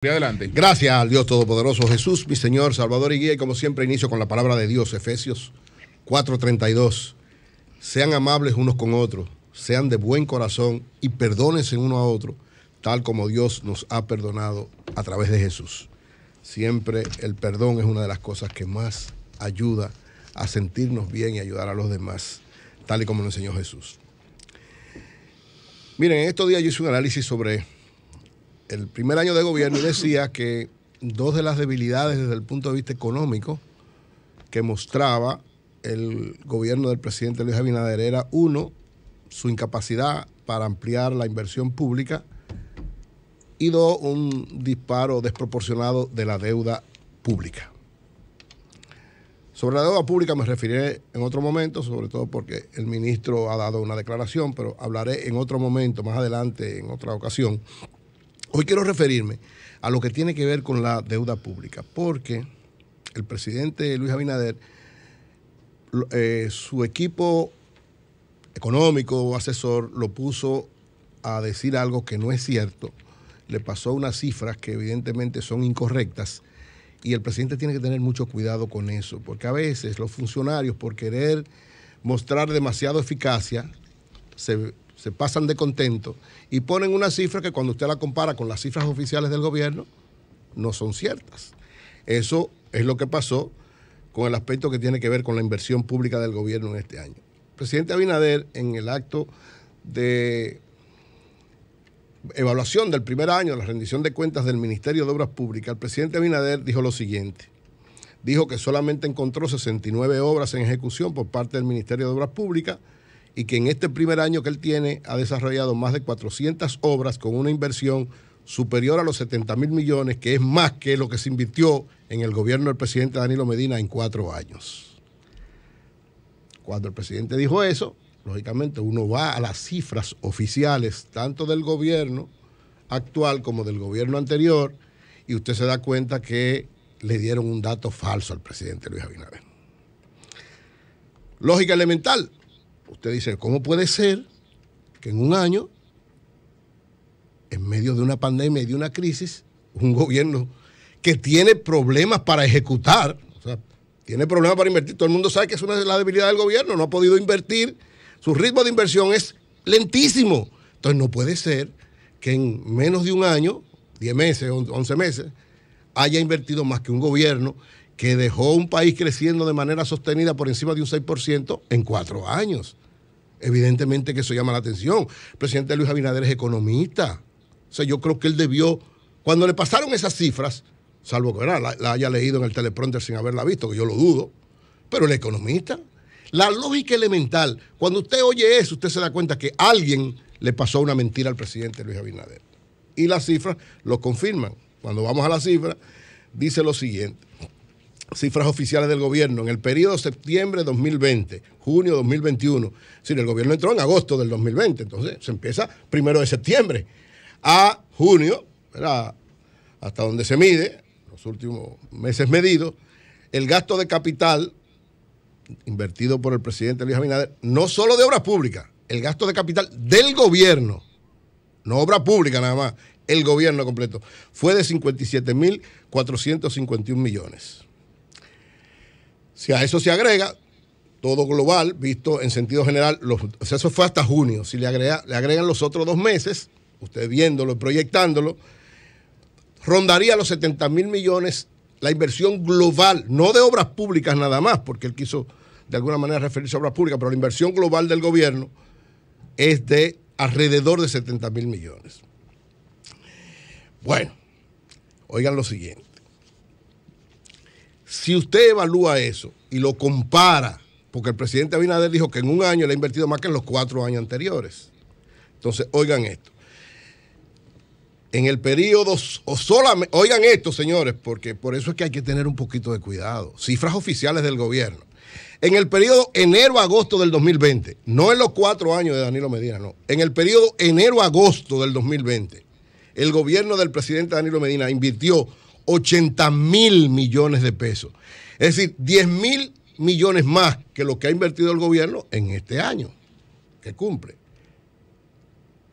Adelante. Gracias al Dios Todopoderoso Jesús, mi Señor, Salvador y Guía. Y como siempre inicio con la palabra de Dios, Efesios 4:32. Sean amables unos con otros, sean de buen corazón y perdónense uno a otro, tal como Dios nos ha perdonado a través de Jesús. Siempre el perdón es una de las cosas que más ayuda a sentirnos bien y ayudar a los demás, tal y como nos enseñó Jesús. Miren, en estos días yo hice un análisis sobre el primer año de gobierno decía que dos de las debilidades desde el punto de vista económico que mostraba el gobierno del presidente Luis Abinader era, uno, su incapacidad para ampliar la inversión pública y dos, un disparo desproporcionado de la deuda pública. Sobre la deuda pública me referiré en otro momento, sobre todo porque el ministro ha dado una declaración, pero hablaré en otro momento, más adelante, en otra ocasión. Hoy quiero referirme a lo que tiene que ver con la deuda pública, porque el presidente Luis Abinader, eh, su equipo económico o asesor lo puso a decir algo que no es cierto, le pasó unas cifras que evidentemente son incorrectas y el presidente tiene que tener mucho cuidado con eso, porque a veces los funcionarios por querer mostrar demasiado eficacia se se pasan de contento y ponen una cifra que cuando usted la compara con las cifras oficiales del gobierno, no son ciertas. Eso es lo que pasó con el aspecto que tiene que ver con la inversión pública del gobierno en este año. El presidente Abinader, en el acto de evaluación del primer año de la rendición de cuentas del Ministerio de Obras Públicas, el presidente Abinader dijo lo siguiente. Dijo que solamente encontró 69 obras en ejecución por parte del Ministerio de Obras Públicas, y que en este primer año que él tiene ha desarrollado más de 400 obras con una inversión superior a los 70 mil millones, que es más que lo que se invirtió en el gobierno del presidente Danilo Medina en cuatro años. Cuando el presidente dijo eso, lógicamente uno va a las cifras oficiales, tanto del gobierno actual como del gobierno anterior, y usted se da cuenta que le dieron un dato falso al presidente Luis Abinader. Lógica elemental, Usted dice, ¿cómo puede ser que en un año, en medio de una pandemia y de una crisis, un gobierno que tiene problemas para ejecutar, o sea, tiene problemas para invertir, todo el mundo sabe que es una de las debilidades del gobierno, no ha podido invertir, su ritmo de inversión es lentísimo. Entonces no puede ser que en menos de un año, 10 meses, 11 meses, haya invertido más que un gobierno que dejó un país creciendo de manera sostenida por encima de un 6% en cuatro años. Evidentemente que eso llama la atención. El presidente Luis Abinader es economista. O sea, yo creo que él debió, cuando le pasaron esas cifras, salvo que la, haya leído en el teleprompter sin haberla visto, que yo lo dudo, pero el economista, la lógica elemental, cuando usted oye eso, usted se da cuenta que alguien le pasó una mentira al presidente Luis Abinader. Y las cifras lo confirman. Cuando vamos a las cifras, dice lo siguiente cifras oficiales del gobierno, en el periodo septiembre 2020, junio 2021, si el gobierno entró en agosto del 2020, entonces se empieza primero de septiembre a junio, hasta donde se mide, los últimos meses medidos, el gasto de capital invertido por el presidente Luis Abinader, no solo de obras públicas, el gasto de capital del gobierno, no obra pública nada más, el gobierno completo, fue de 57.451 millones. Si a eso se agrega todo global, visto en sentido general, eso fue hasta junio. Si le, agrega, le agregan los otros dos meses, usted viéndolo y proyectándolo, rondaría los 70 mil millones la inversión global, no de obras públicas nada más, porque él quiso de alguna manera referirse a obras públicas, pero la inversión global del gobierno es de alrededor de 70 mil millones. Bueno, oigan lo siguiente. Si usted evalúa eso y lo compara, porque el presidente Abinader dijo que en un año le ha invertido más que en los cuatro años anteriores. Entonces, oigan esto. En el periodo, o solamente, oigan esto, señores, porque por eso es que hay que tener un poquito de cuidado. Cifras oficiales del gobierno. En el periodo enero-agosto del 2020, no en los cuatro años de Danilo Medina, no. En el periodo enero-agosto del 2020, el gobierno del presidente Danilo Medina invirtió 80 mil millones de pesos. Es decir, 10 mil millones más que lo que ha invertido el gobierno en este año que cumple.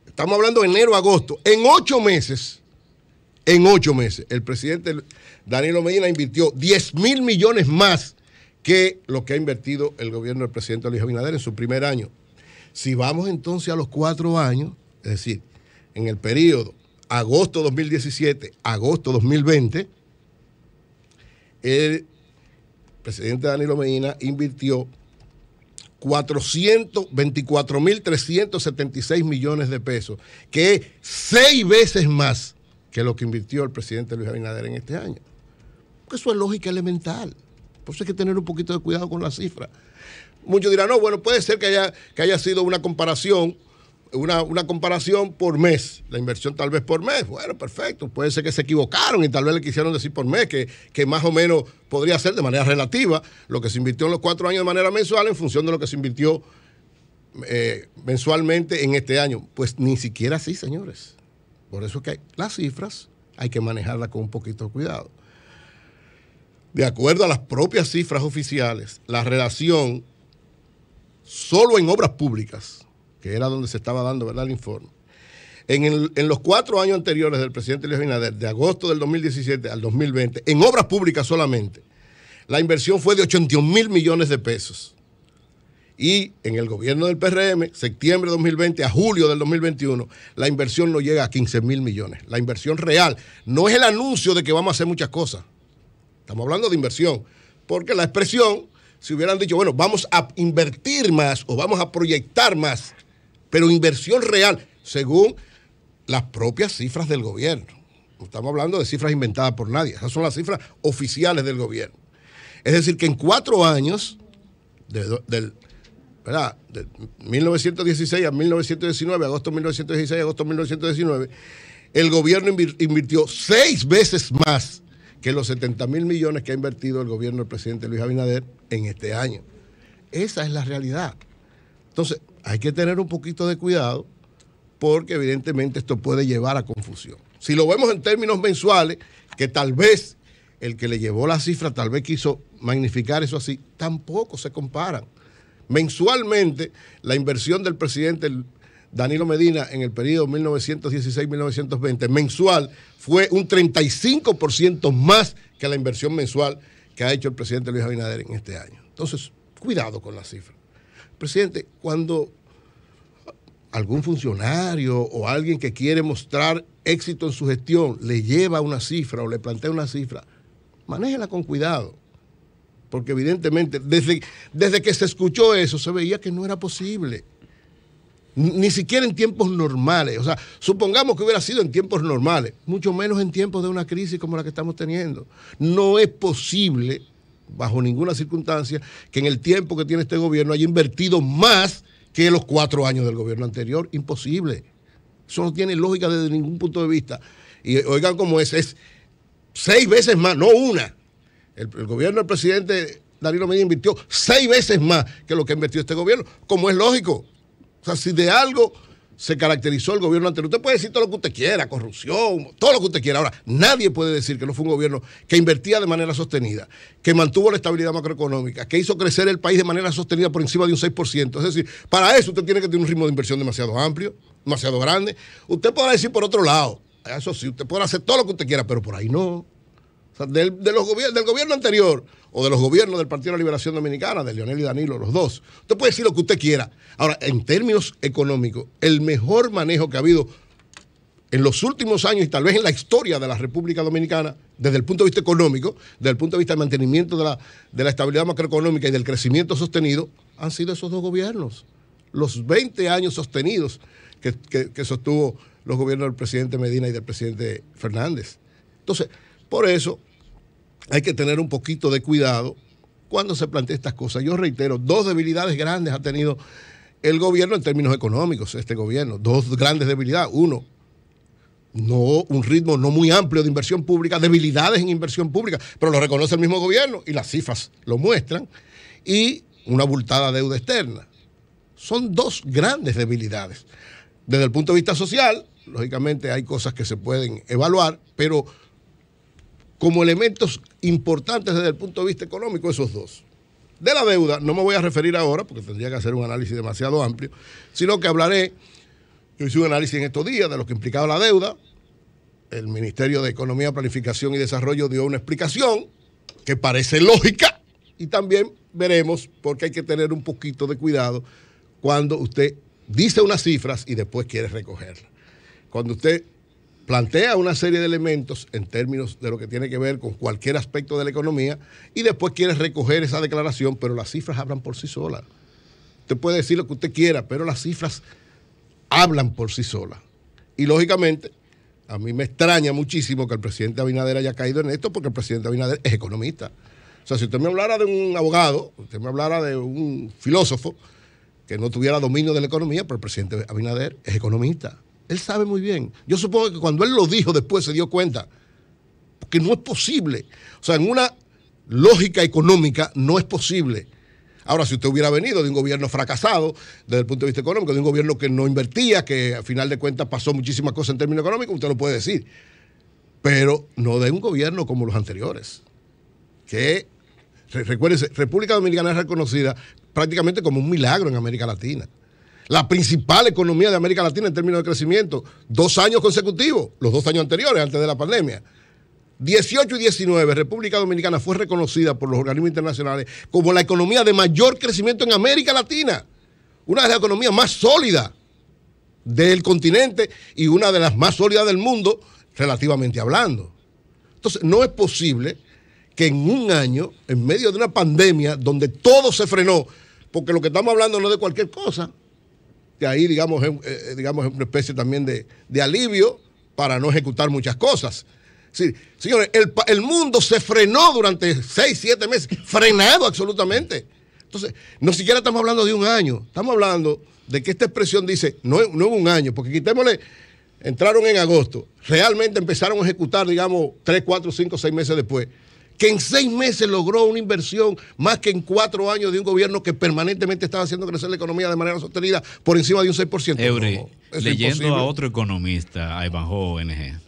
Estamos hablando de enero, agosto. En ocho meses, en ocho meses, el presidente Danilo Medina invirtió 10 mil millones más que lo que ha invertido el gobierno del presidente Luis Abinader en su primer año. Si vamos entonces a los cuatro años, es decir, en el periodo agosto 2017, agosto 2020, el presidente Danilo Medina invirtió 424.376 millones de pesos, que es seis veces más que lo que invirtió el presidente Luis Abinader en este año. eso es lógica elemental. Por eso hay que tener un poquito de cuidado con las cifras. Muchos dirán, no, bueno, puede ser que haya, que haya sido una comparación una, comparación por mes, la inversión tal vez por mes. Bueno, perfecto, puede ser que se equivocaron y tal vez le quisieron decir por mes que, más o menos podría ser de manera relativa lo que se invirtió en los cuatro años de manera mensual en función de lo que se invirtió eh, mensualmente en este año. Pues ni siquiera así, señores. Por eso es que las cifras hay que manejarlas con un poquito de cuidado. De acuerdo a las propias cifras oficiales, la relación solo en obras públicas que era donde se estaba dando ¿verdad? el informe. En, los cuatro años anteriores del presidente Luis Binader, de agosto del 2017 al 2020, en obras públicas solamente, la inversión fue de 81 mil millones de pesos. Y en el gobierno del PRM, septiembre de 2020 a julio del 2021, la inversión no llega a 15 mil millones. La inversión real no es el anuncio de que vamos a hacer muchas cosas. Estamos hablando de inversión. Porque la expresión, si hubieran dicho, bueno, vamos a invertir más o vamos a proyectar más, pero inversión real, según las propias cifras del gobierno. No estamos hablando de cifras inventadas por nadie, esas son las cifras oficiales del gobierno. Es decir, que en cuatro años, de, del, ¿verdad? de 1916 a 1919, agosto de 1916, agosto de 1919, el gobierno invirtió seis veces más que los 70 mil millones que ha invertido el gobierno del presidente Luis Abinader en este año. Esa es la realidad. Entonces, hay que tener un poquito de cuidado porque evidentemente esto puede llevar a confusión. Si lo vemos en términos mensuales, que tal vez el que le llevó la cifra tal vez quiso magnificar eso así, tampoco se comparan. Mensualmente, la inversión del presidente Danilo Medina en el periodo 1916-1920 mensual fue un 35% más que la inversión mensual que ha hecho el presidente Luis Abinader en este año. Entonces, cuidado con las cifras. Presidente, cuando algún funcionario o alguien que quiere mostrar éxito en su gestión le lleva una cifra o le plantea una cifra, manéjela con cuidado. Porque evidentemente, desde, desde que se escuchó eso, se veía que no era posible. Ni siquiera en tiempos normales. O sea, supongamos que hubiera sido en tiempos normales, mucho menos en tiempos de una crisis como la que estamos teniendo. No es posible bajo ninguna circunstancia que en el tiempo que tiene este gobierno haya invertido más que los cuatro años del gobierno anterior. Imposible. Eso no tiene lógica desde ningún punto de vista. Y eh, oigan cómo es, es seis veces más, no una. El, gobierno del presidente Danilo Medina invirtió seis veces más que lo que invertido este gobierno, como es lógico. O sea, si de algo se caracterizó el gobierno anterior. Usted puede decir todo lo que usted quiera, corrupción, todo lo que usted quiera. Ahora, nadie puede decir que no fue un gobierno que invertía de manera sostenida, que mantuvo la estabilidad macroeconómica, que hizo crecer el país de manera sostenida por encima de un 6%. Es decir, para eso usted tiene que tener un ritmo de inversión demasiado amplio, demasiado grande. Usted podrá decir por otro lado, eso sí, usted podrá hacer todo lo que usted quiera, pero por ahí no. O sea, del, de los del gobierno anterior o de los gobiernos del Partido de la Liberación Dominicana, de Leonel y Danilo, los dos. Usted puede decir lo que usted quiera. Ahora, en términos económicos, el mejor manejo que ha habido en los últimos años y tal vez en la historia de la República Dominicana, desde el punto de vista económico, desde el punto de vista del mantenimiento de la, estabilidad macroeconómica y del crecimiento sostenido, han sido esos dos gobiernos. Los 20 años sostenidos que, que sostuvo los gobiernos del presidente Medina y del presidente Fernández. Entonces, por eso hay que tener un poquito de cuidado cuando se plantean estas cosas. Yo reitero, dos debilidades grandes ha tenido el gobierno en términos económicos, este gobierno. Dos grandes debilidades. Uno, no, un ritmo no muy amplio de inversión pública, debilidades en inversión pública, pero lo reconoce el mismo gobierno y las cifras lo muestran. Y una abultada deuda externa. Son dos grandes debilidades. Desde el punto de vista social, lógicamente hay cosas que se pueden evaluar, pero como elementos importantes desde el punto de vista económico esos dos. De la deuda no me voy a referir ahora porque tendría que hacer un análisis demasiado amplio, sino que hablaré, yo hice un análisis en estos días de lo que implicaba la deuda, el Ministerio de Economía, Planificación y Desarrollo dio una explicación que parece lógica y también veremos por qué hay que tener un poquito de cuidado cuando usted dice unas cifras y después quiere recogerlas. Cuando usted plantea una serie de elementos en términos de lo que tiene que ver con cualquier aspecto de la economía y después quiere recoger esa declaración, pero las cifras hablan por sí solas. Usted puede decir lo que usted quiera, pero las cifras hablan por sí solas. Y lógicamente, a mí me extraña muchísimo que el presidente Abinader haya caído en esto porque el presidente Abinader es economista. O sea, si usted me hablara de un abogado, usted me hablara de un filósofo que no tuviera dominio de la economía, pero pues el presidente Abinader es economista. Él sabe muy bien. Yo supongo que cuando él lo dijo después se dio cuenta. Porque no es posible. O sea, en una lógica económica no es posible. Ahora, si usted hubiera venido de un gobierno fracasado desde el punto de vista económico, de un gobierno que no invertía, que a final de cuentas pasó muchísimas cosas en términos económicos, usted lo puede decir. Pero no de un gobierno como los anteriores. Que, recuérdense, República Dominicana es reconocida prácticamente como un milagro en América Latina la principal economía de América Latina en términos de crecimiento, dos años consecutivos, los dos años anteriores, antes de la pandemia. 18 y 19, República Dominicana fue reconocida por los organismos internacionales como la economía de mayor crecimiento en América Latina, una de las economías más sólidas del continente y una de las más sólidas del mundo, relativamente hablando. Entonces, no es posible que en un año, en medio de una pandemia donde todo se frenó, porque lo que estamos hablando no es de cualquier cosa, que ahí, digamos, es, eh, eh, digamos, una especie también de, alivio para no ejecutar muchas cosas. Sí, señores, el, mundo se frenó durante seis, siete meses, frenado absolutamente. Entonces, no siquiera estamos hablando de un año, estamos hablando de que esta expresión dice, no, no un año, porque quitémosle, entraron en agosto, realmente empezaron a ejecutar, digamos, tres, cuatro, cinco, seis meses después que en seis meses logró una inversión más que en cuatro años de un gobierno que permanentemente estaba haciendo crecer la economía de manera sostenida por encima de un 6%. por leyendo a otro economista, a Ivanhoe ONG,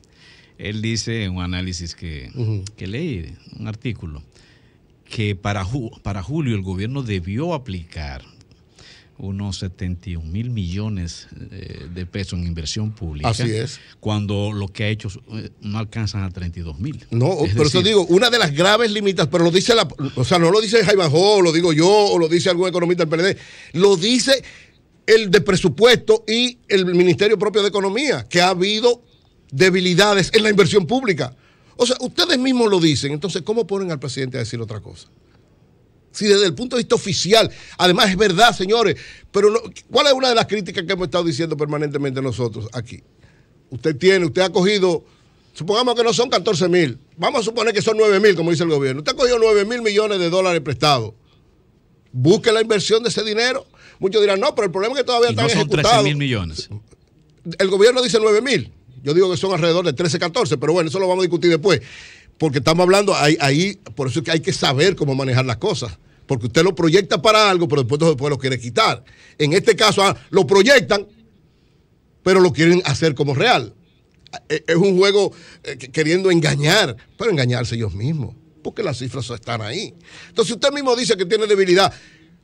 él dice en un análisis que, que leí, un artículo, que para, para julio el gobierno debió aplicar unos 71 mil millones eh, de pesos en inversión pública. Así es. Cuando lo que ha hecho eh, no alcanzan a 32 mil. No, pero eso digo, una de las graves limitas, pero lo dice la, o sea, no lo dice Jaime lo digo yo, o lo dice algún economista del PLD, lo dice el de presupuesto y el Ministerio propio de Economía, que ha habido debilidades en la inversión pública. O sea, ustedes mismos lo dicen, entonces, ¿cómo ponen al presidente a decir otra cosa? si desde el punto de vista oficial, además es verdad, señores, pero ¿cuál es una de las críticas que hemos estado diciendo permanentemente nosotros aquí? Usted tiene, usted ha cogido, supongamos que no son 14 mil, vamos a suponer que son 9 mil, como dice el gobierno. Usted ha cogido 9 mil millones de dólares prestados. Busque la inversión de ese dinero. Muchos dirán, no, pero el problema es que todavía están son 13 mil millones. El gobierno dice 9 mil. Yo digo que son alrededor de 13, 14, pero bueno, eso lo vamos a discutir después. Porque estamos hablando ahí, ahí por eso es que hay que saber cómo manejar las cosas porque usted lo proyecta para algo, pero después, después lo quiere quitar. En este caso, ah, lo proyectan, pero lo quieren hacer como real. Eh, eh, es un juego eh, queriendo engañar, pero engañarse ellos mismos, porque las cifras están ahí. Entonces usted mismo dice que tiene debilidad.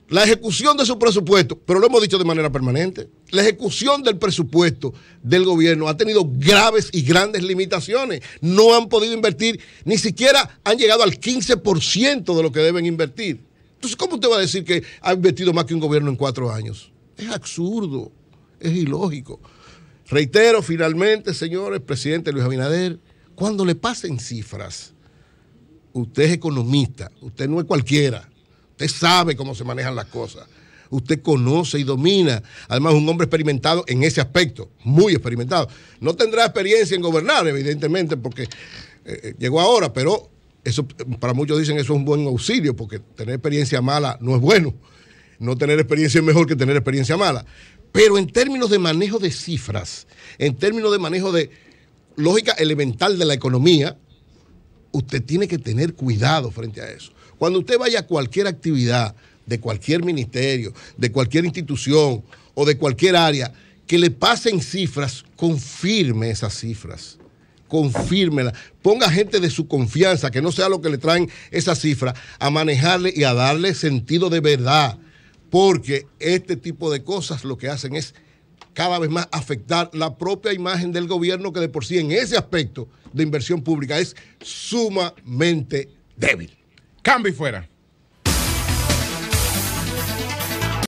La ejecución de su presupuesto, pero lo hemos dicho de manera permanente, la ejecución del presupuesto del gobierno ha tenido graves y grandes limitaciones. No han podido invertir, ni siquiera han llegado al 15% de lo que deben invertir. Entonces, ¿cómo usted va a decir que ha invertido más que un gobierno en cuatro años? Es absurdo, es ilógico. Reitero, finalmente, señores, presidente Luis Abinader, cuando le pasen cifras, usted es economista, usted no es cualquiera, usted sabe cómo se manejan las cosas, usted conoce y domina, además un hombre experimentado en ese aspecto, muy experimentado. No tendrá experiencia en gobernar, evidentemente, porque eh, eh, llegó ahora, pero eso para muchos dicen eso es un buen auxilio, porque tener experiencia mala no es bueno. No tener experiencia es mejor que tener experiencia mala. Pero en términos de manejo de cifras, en términos de manejo de lógica elemental de la economía, usted tiene que tener cuidado frente a eso. Cuando usted vaya a cualquier actividad de cualquier ministerio, de cualquier institución o de cualquier área, que le pasen cifras, confirme esas cifras confírmela, ponga gente de su confianza, que no sea lo que le traen esa cifra, a manejarle y a darle sentido de verdad, porque este tipo de cosas lo que hacen es cada vez más afectar la propia imagen del gobierno que de por sí en ese aspecto de inversión pública es sumamente débil. Cambio y fuera.